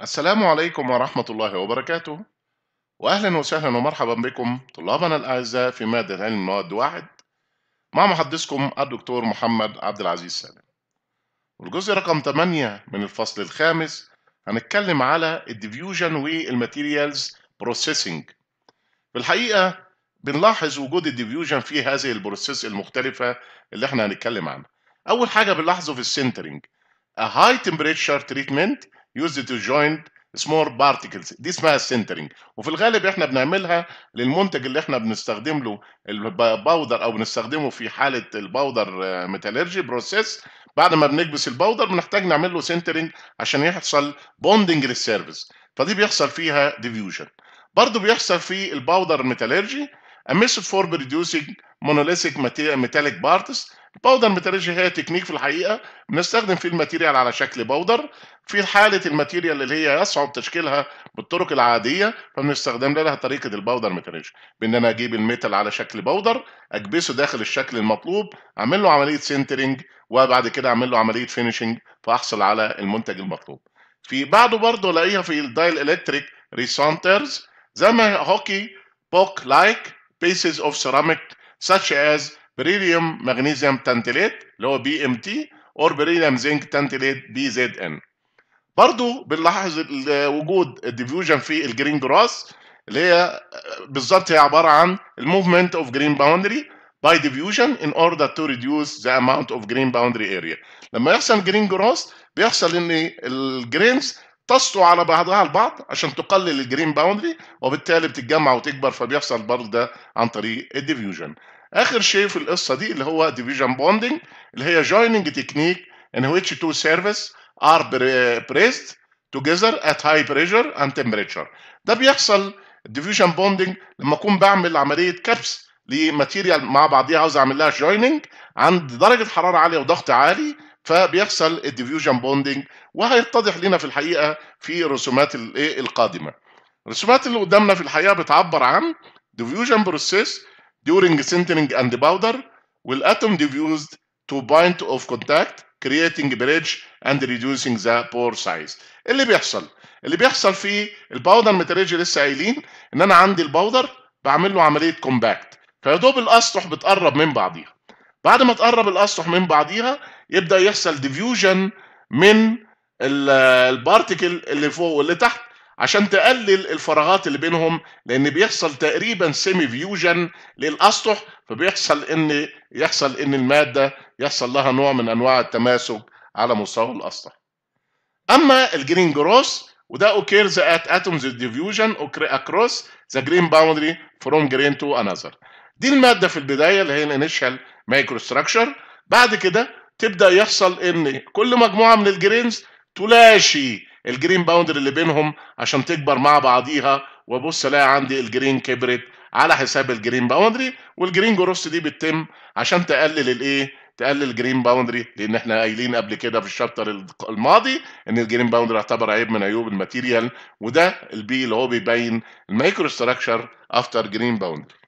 السلام عليكم ورحمة الله وبركاته وأهلا وسهلا ومرحبا بكم طلابنا الأعزاء في مادة علم المواد واحد مع محدثكم الدكتور محمد عبد العزيز سالم والجزء رقم 8 من الفصل الخامس هنتكلم على الديفيوجن والماتيريالز بروسيسنج في الحقيقة بنلاحظ وجود الديفيوجن في هذه البروسيس المختلفة اللي احنا هنتكلم عنها أول حاجة بنلاحظه في السنترينج A high temperature treatment used to join small particles دي اسمها السنترنج وفي الغالب احنا بنعملها للمنتج اللي احنا بنستخدم له الباودر او بنستخدمه في حاله الباودر ميتالرجي آه، بروسيس بعد ما بنكبس الباودر بنحتاج نعمل له سنترنج عشان يحصل بوندنج للسيرفيس فدي بيحصل فيها ديفيوجن برضه بيحصل في الباودر ميتالرجي a فور for producing ميتاليك بارتس باودر ميتالرجي هي تكنيك في الحقيقه بنستخدم فيه الماتيريال على شكل باودر في حاله الماتيريال اللي هي يصعب تشكيلها بالطرق العاديه فبنستخدم لها طريقه الباودر ميتالرجي بان انا اجيب الميتال على شكل باودر اكبسه داخل الشكل المطلوب اعمل له عمليه سنترنج وبعد كده اعمل له عمليه فينيشنج فاحصل على المنتج المطلوب في بعده برضه الاقيها في الدايل الكتريك ريسانترز زي ما هوكي بوك لايك بيسز اوف سيراميك such as بريليوم مغنيسيوم تانتليت اللي هو بي ام تي اور بريليوم زنك تانتليت بي زد ان برضو بنلاحظ وجود الديفيوجن في الجرين جراس اللي هي بالظبط هي عباره عن الموفمنت اوف جرين باوندري باي ديفيوجن ان اوردر تو ريديوس ذا اماونت اوف جرين باوندري اريا لما يحصل جرين جراس بيحصل ان الجرينز تسطو على بعضها البعض عشان تقلل الجرين باوندري وبالتالي بتتجمع وتكبر فبيحصل برضه ده عن طريق الديفيوجن. اخر شيء في القصه دي اللي هو ديفيجن بوندنج اللي هي جويننج تكنيك ان ويتش تو سيرفيس ار بريست توجذر ات هاي بريشر اند تمبريتشر ده بيحصل ديفيجن بوندنج لما اكون بعمل عمليه كبس لماتيريال مع بعضيها عاوز اعمل لها جويننج عند درجه حراره عاليه وضغط عالي فبيحصل الديفيوجن بوندنج وهيتضح لنا في الحقيقه في الرسومات إيه، القادمه الرسومات اللي قدامنا في الحقيقه بتعبر عن ديفيوجن بروسيس during sintering and powder will atom diffused to point of contact creating bridge and reducing the pore size اللي بيحصل اللي بيحصل في الباودر ماتيريال لسه قايلين ان انا عندي الباودر بعمل له عمليه كومباكت فيا دوب الاسطح بتقرب من بعضيها بعد ما تقرب الاسطح من بعضيها يبدا يحصل ديفيوجن من البارتيكل اللي فوق واللي تحت عشان تقلل الفراغات اللي بينهم لان بيحصل تقريبا سيمي فيوجن للاسطح فبيحصل ان يحصل ان الماده يحصل لها نوع من انواع التماسك على مستوى الاسطح. اما الجرين جروس وده occurs ات اتومز ديفيوجن اكروس ذا جرين باوندري فروم جرين تو انذر. دي الماده في البدايه اللي هي الانيشال مايكروستراكشر بعد كده تبدا يحصل ان كل مجموعه من الجرينز تلاشي الجرين باوندري اللي بينهم عشان تكبر مع بعضيها وابص الاقي عندي الجرين كبرت على حساب الجرين باوندري والجرين جروس دي بتتم عشان تقلل الايه تقلل الجرين باوندري لان احنا قايلين قبل كده في الشابتر الماضي ان الجرين باوندري يعتبر عيب من عيوب الماتيريال وده البي اللي هو بيبين المايكرو ستراكشر افتر جرين باوندري